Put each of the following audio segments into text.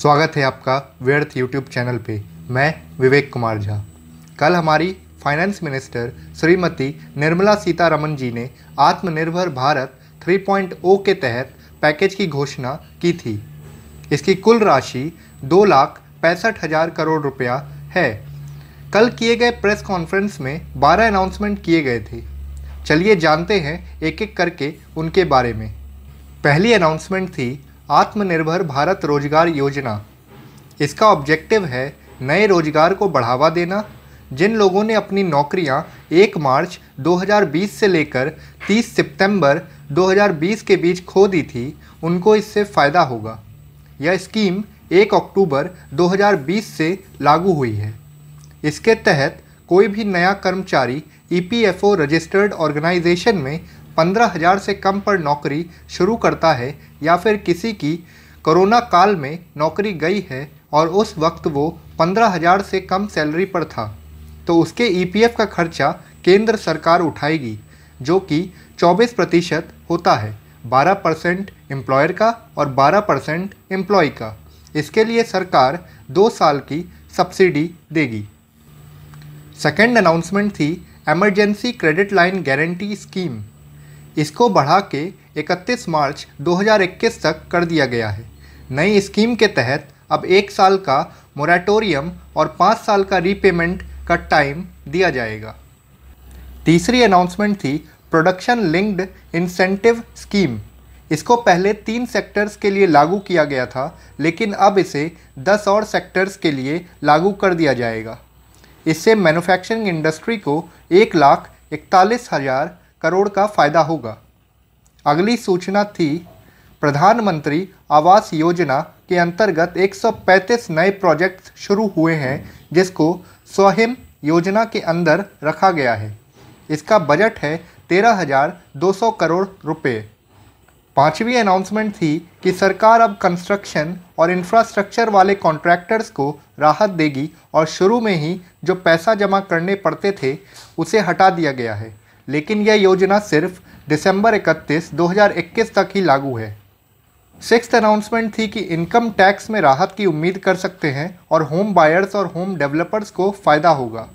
स्वागत है आपका व्यर्थ यूट्यूब चैनल पे मैं विवेक कुमार झा कल हमारी फाइनेंस मिनिस्टर श्रीमती निर्मला सीतारमन जी ने आत्मनिर्भर भारत 3.0 के तहत पैकेज की घोषणा की थी इसकी कुल राशि दो लाख पैंसठ हज़ार करोड़ रुपया है कल किए गए प्रेस कॉन्फ्रेंस में 12 अनाउंसमेंट किए गए थे चलिए जानते हैं एक एक करके उनके बारे में पहली अनाउंसमेंट थी आत्मनिर्भर भारत रोजगार योजना इसका ऑब्जेक्टिव है नए रोजगार को बढ़ावा देना जिन लोगों ने अपनी नौकरियां 1 मार्च 2020 से लेकर 30 सितंबर 2020 के बीच खो दी थी उनको इससे फ़ायदा होगा यह स्कीम 1 अक्टूबर 2020 से लागू हुई है इसके तहत कोई भी नया कर्मचारी ई रजिस्टर्ड ऑर्गेनाइजेशन में पंद्रह हजार से कम पर नौकरी शुरू करता है या फिर किसी की कोरोना काल में नौकरी गई है और उस वक्त वो पंद्रह हजार से कम सैलरी पर था तो उसके ईपीएफ e का खर्चा केंद्र सरकार उठाएगी जो कि 24 प्रतिशत होता है 12 परसेंट एम्प्लॉयर का और 12 परसेंट एम्प्लॉय का इसके लिए सरकार दो साल की सब्सिडी देगी सेकेंड अनाउंसमेंट थी emergency credit line guarantee scheme इसको बढ़ा के 31 मार्च 2021 तक कर दिया गया है नई स्कीम के तहत अब एक साल का मोराटोरियम और पाँच साल का रीपेमेंट का टाइम दिया जाएगा तीसरी अनाउंसमेंट थी प्रोडक्शन लिंक्ड इंसेंटिव स्कीम इसको पहले तीन सेक्टर्स के लिए लागू किया गया था लेकिन अब इसे दस और सेक्टर्स के लिए लागू कर दिया जाएगा इससे मैन्युफैक्चरिंग इंडस्ट्री को एक लाख इकतालीस हज़ार करोड़ का फायदा होगा अगली सूचना थी प्रधानमंत्री आवास योजना के अंतर्गत 135 नए प्रोजेक्ट शुरू हुए हैं जिसको स्वयं योजना के अंदर रखा गया है इसका बजट है 13,200 करोड़ रुपए पांचवी अनाउंसमेंट थी कि सरकार अब कंस्ट्रक्शन और इंफ्रास्ट्रक्चर वाले कॉन्ट्रैक्टर्स को राहत देगी और शुरू में ही जो पैसा जमा करने पड़ते थे उसे हटा दिया गया है लेकिन यह योजना सिर्फ दिसंबर 31, 2021 तक ही लागू है सिक्स अनाउंसमेंट थी कि इनकम टैक्स में राहत की उम्मीद कर सकते हैं और होम बायर्स और होम डेवलपर्स को फ़ायदा होगा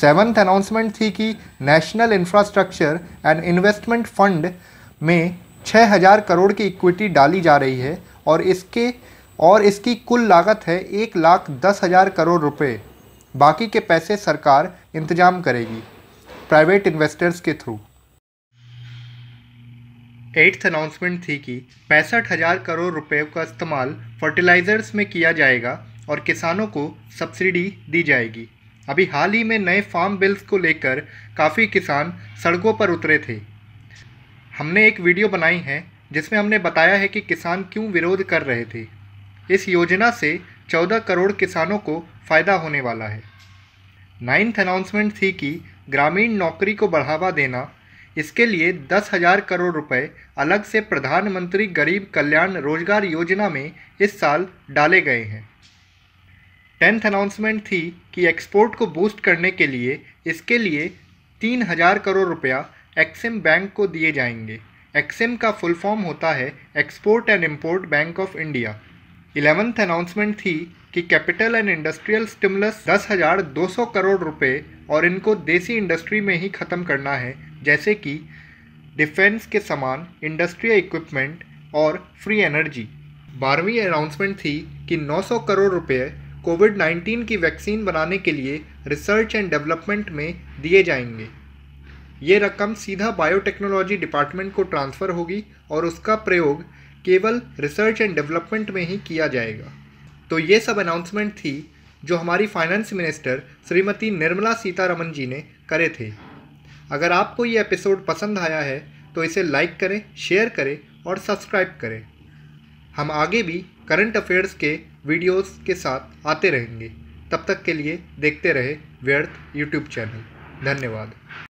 सेवन्थ अनाउंसमेंट थी कि national infrastructure and investment fund में 6000 करोड़ की इक्विटी डाली जा रही है और इसके और इसकी कुल लागत है एक लाख दस हज़ार करोड़ रुपए बाकी के पैसे सरकार इंतजाम करेगी प्राइवेट इन्वेस्टर्स के थ्रू एट्थ अनाउंसमेंट थी कि पैंसठ हज़ार करोड़ रुपए का इस्तेमाल फर्टिलाइज़र्स में किया जाएगा और किसानों को सब्सिडी दी जाएगी अभी हाल ही में नए फार्म बिल्स को लेकर काफ़ी किसान सड़कों पर उतरे थे हमने एक वीडियो बनाई है जिसमें हमने बताया है कि किसान क्यों विरोध कर रहे थे इस योजना से 14 करोड़ किसानों को फ़ायदा होने वाला है नाइन्थ अनाउंसमेंट थी कि ग्रामीण नौकरी को बढ़ावा देना इसके लिए दस हजार करोड़ रुपए अलग से प्रधानमंत्री गरीब कल्याण रोजगार योजना में इस साल डाले गए हैं टेंथ अनाउंसमेंट थी कि एक्सपोर्ट को बूस्ट करने के लिए इसके लिए तीन हजार करोड़ रुपया एक्सिम बैंक को दिए जाएंगे एक्सिम का फुल फॉर्म होता है export and import bank of India eleventh announcement थी कि कैपिटल एंड इंडस्ट्रियल स्टिमुलस दस हजार दो सौ करोड़ रुपए और इनको देसी इंडस्ट्री में ही ख़त्म करना है जैसे कि डिफेंस के सामान इंडस्ट्रियल इक्विपमेंट और फ्री एनर्जी बारहवीं अनाउंसमेंट थी कि 900 करोड़ रुपए कोविड 19 की वैक्सीन बनाने के लिए रिसर्च एंड डेवलपमेंट में दिए जाएंगे ये रकम सीधा बायोटेक्नोलॉजी डिपार्टमेंट को ट्रांसफ़र होगी और उसका प्रयोग केवल रिसर्च एंड डेवलपमेंट में ही किया जाएगा तो ये सब अनाउंसमेंट थी जो हमारी फाइनेंस मिनिस्टर श्रीमती निर्मला सीतारमन जी ने करे थे अगर आपको ये एपिसोड पसंद आया है तो इसे लाइक करें शेयर करें और सब्सक्राइब करें हम आगे भी करंट अफेयर्स के वीडियोस के साथ आते रहेंगे तब तक के लिए देखते रहे व्यर्थ यूट्यूब चैनल धन्यवाद